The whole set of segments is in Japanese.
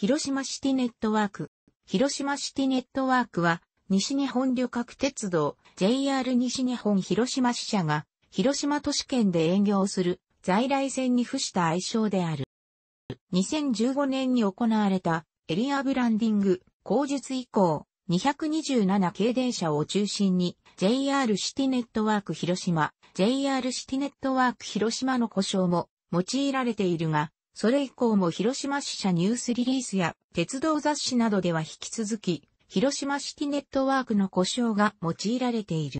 広島シティネットワーク。広島シティネットワークは、西日本旅客鉄道 JR 西日本広島支社が、広島都市圏で営業する在来線に付した愛称である。2015年に行われたエリアブランディング、工術以降、227系電車を中心に JR シティネットワーク広島、JR シティネットワーク広島の故障も用いられているが、それ以降も広島支社ニュースリリースや鉄道雑誌などでは引き続き、広島シティネットワークの故障が用いられている。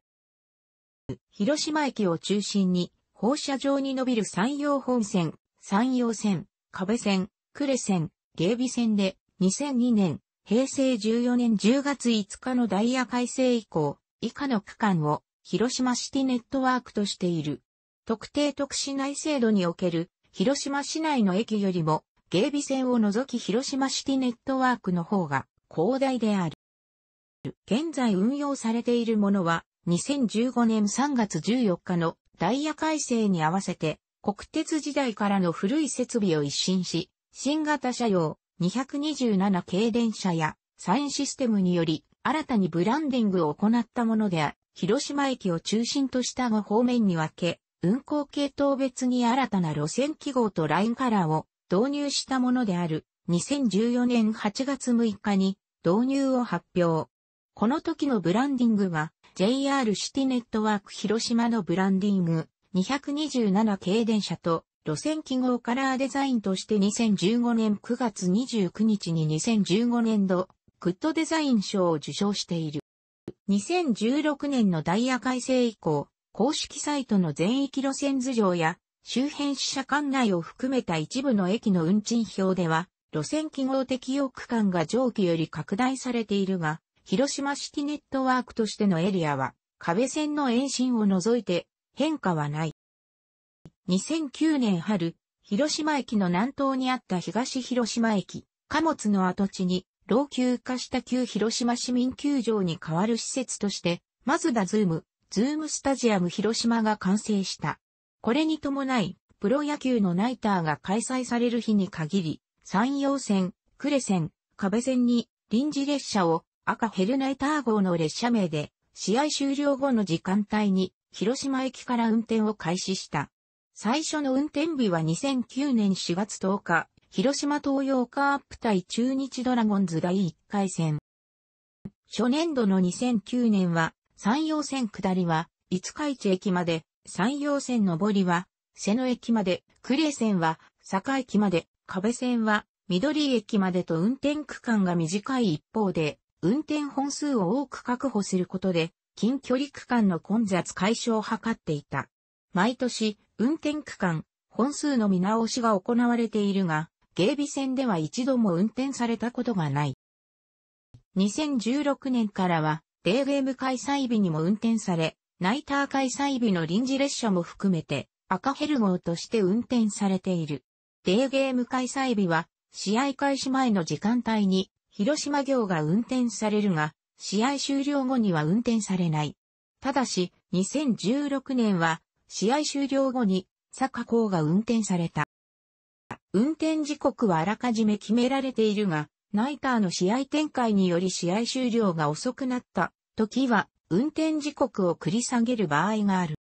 広島駅を中心に放射状に伸びる山陽本線、山陽線、壁線、呉線、芸備線で2002年、平成14年10月5日のダイヤ改正以降、以下の区間を広島シティネットワークとしている。特定特殊内制度における広島市内の駅よりも、芸備線を除き広島シティネットワークの方が広大である。現在運用されているものは、2015年3月14日のダイヤ改正に合わせて、国鉄時代からの古い設備を一新し、新型車用227系電車やサインシステムにより新たにブランディングを行ったもので、広島駅を中心とした5方面に分け、運行系統別に新たな路線記号とラインカラーを導入したものである2014年8月6日に導入を発表。この時のブランディングは JR シティネットワーク広島のブランディング227系電車と路線記号カラーデザインとして2015年9月29日に2015年度グッドデザイン賞を受賞している。2016年のダイヤ改正以降、公式サイトの全域路線図上や、周辺支社管内を含めた一部の駅の運賃表では、路線記号適用区間が上記より拡大されているが、広島シティネットワークとしてのエリアは、壁線の延伸を除いて変化はない。2009年春、広島駅の南東にあった東広島駅、貨物の跡地に、老朽化した旧広島市民球場に代わる施設として、マズダズーム、ズームスタジアム広島が完成した。これに伴い、プロ野球のナイターが開催される日に限り、山陽線、呉線、壁線に臨時列車を赤ヘルナイター号の列車名で、試合終了後の時間帯に広島駅から運転を開始した。最初の運転日は2009年4月10日、広島東洋カープ対中日ドラゴンズ第1回戦。初年度の2009年は山陽線下りは、五日市駅まで、山陽線上りは、瀬野駅まで、呉線は、坂駅まで、壁線は、緑駅までと運転区間が短い一方で、運転本数を多く確保することで、近距離区間の混雑解消を図っていた。毎年、運転区間、本数の見直しが行われているが、芸備線では一度も運転されたことがない。2016年からは、デーゲーム開催日にも運転され、ナイター開催日の臨時列車も含めて赤ヘル号として運転されている。デーゲーム開催日は試合開始前の時間帯に広島行が運転されるが、試合終了後には運転されない。ただし、2016年は試合終了後に坂港が運転された。運転時刻はあらかじめ決められているが、ナイターの試合展開により試合終了が遅くなった時は運転時刻を繰り下げる場合がある。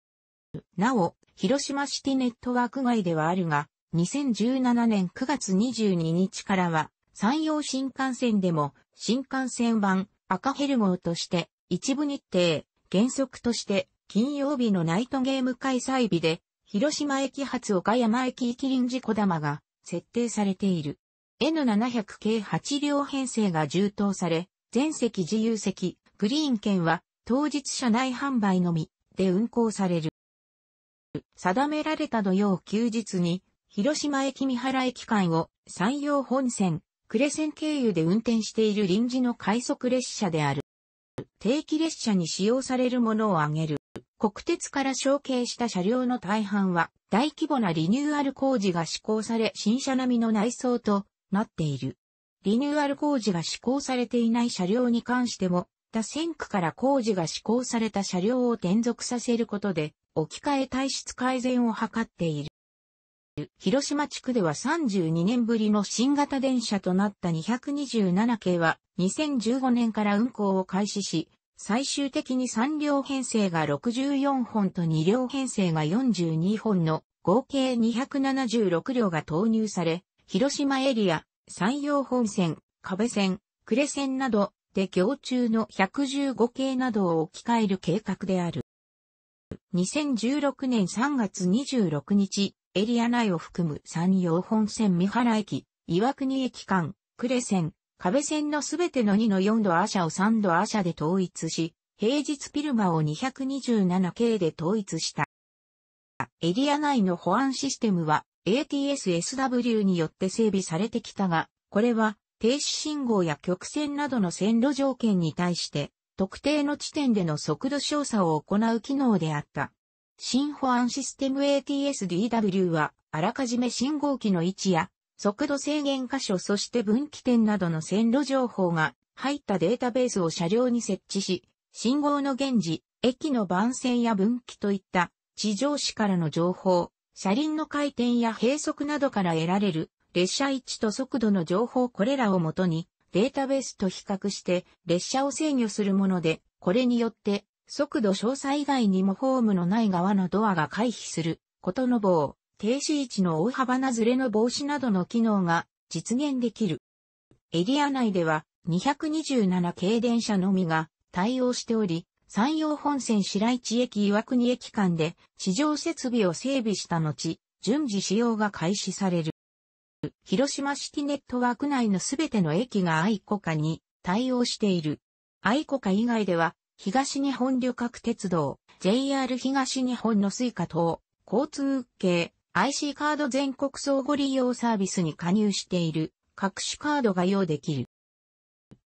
なお、広島シティネットワーク外ではあるが、2017年9月22日からは、山陽新幹線でも、新幹線版赤ヘル号として、一部日程、原則として、金曜日のナイトゲーム開催日で、広島駅発岡山駅行き臨時小玉が設定されている。N700 系8両編成が充当され、全席自由席、グリーン券は当日車内販売のみで運行される。定められた土曜休日に、広島駅三原駅間を山陽本線、呉線経由で運転している臨時の快速列車である。定期列車に使用されるものを挙げる。国鉄から承継した車両の大半は大規模なリニューアル工事が施行され新車並みの内装となっている。リニューアル工事が施行されていない車両に関しても、他線区から工事が施行された車両を転属させることで、置き換え体質改善を図っている。広島地区では32年ぶりの新型電車となった227系は2015年から運行を開始し、最終的に3両編成が64本と2両編成が42本の合計276両が投入され、広島エリア、山陽本線、壁線、呉線などで行中の115系などを置き換える計画である。2016年3月26日、エリア内を含む山陽本線三原駅、岩国駅間、呉線、壁線のすべての2の4度アシャを3度アシャで統一し、平日ピルマを2 2 7系で統一した。エリア内の保安システムは ATSSW によって整備されてきたが、これは停止信号や曲線などの線路条件に対して特定の地点での速度調査を行う機能であった。新保安システム ATSDW はあらかじめ信号機の位置や速度制限箇所そして分岐点などの線路情報が入ったデータベースを車両に設置し、信号の現時、駅の番線や分岐といった地上市からの情報、車輪の回転や閉塞などから得られる列車位置と速度の情報これらをもとにデータベースと比較して列車を制御するもので、これによって速度詳細以外にもホームのない側のドアが回避することの棒、停止位置の大幅なズレの防止などの機能が実現できる。エリア内では227系電車のみが対応しており、山陽本線白市駅岩国駅間で地上設備を整備した後、順次使用が開始される。広島シティネットワーク内のすべての駅が愛子化に対応している。愛子化以外では、東日本旅客鉄道、JR 東日本のスイカ等、交通系、IC カード全国相互利用サービスに加入している、各種カードが用できる。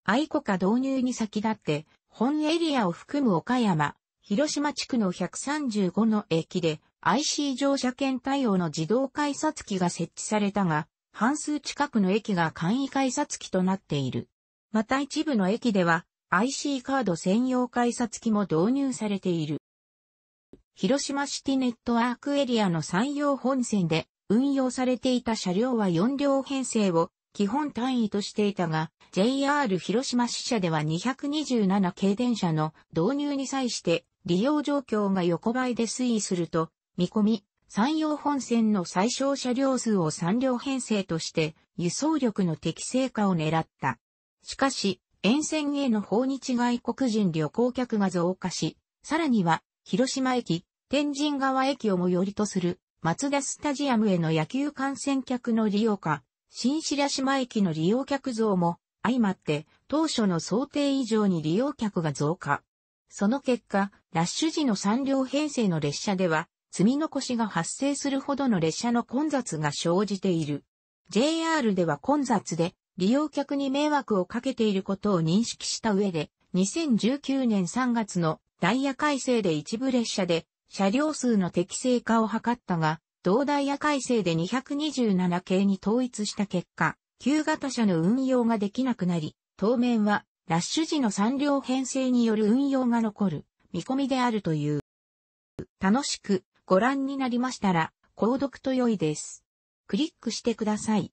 愛子化導入に先立って、本エリアを含む岡山、広島地区の135の駅で IC 乗車券対応の自動改札機が設置されたが、半数近くの駅が簡易改札機となっている。また一部の駅では IC カード専用改札機も導入されている。広島シティネットワークエリアの山陽本線で運用されていた車両は4両編成を基本単位としていたが、JR 広島支社では227系電車の導入に際して利用状況が横ばいで推移すると、見込み、山陽本線の最小車両数を3両編成として輸送力の適正化を狙った。しかし、沿線への訪日外国人旅行客が増加し、さらには、広島駅、天神川駅を最寄りとする、松田スタジアムへの野球観戦客の利用か、新白島駅の利用客増も相まって当初の想定以上に利用客が増加。その結果、ラッシュ時の3両編成の列車では積み残しが発生するほどの列車の混雑が生じている。JR では混雑で利用客に迷惑をかけていることを認識した上で、2019年3月のダイヤ改正で一部列車で車両数の適正化を図ったが、同大や改正で227系に統一した結果、旧型車の運用ができなくなり、当面は、ラッシュ時の3両編成による運用が残る見込みであるという。楽しくご覧になりましたら、購読と良いです。クリックしてください。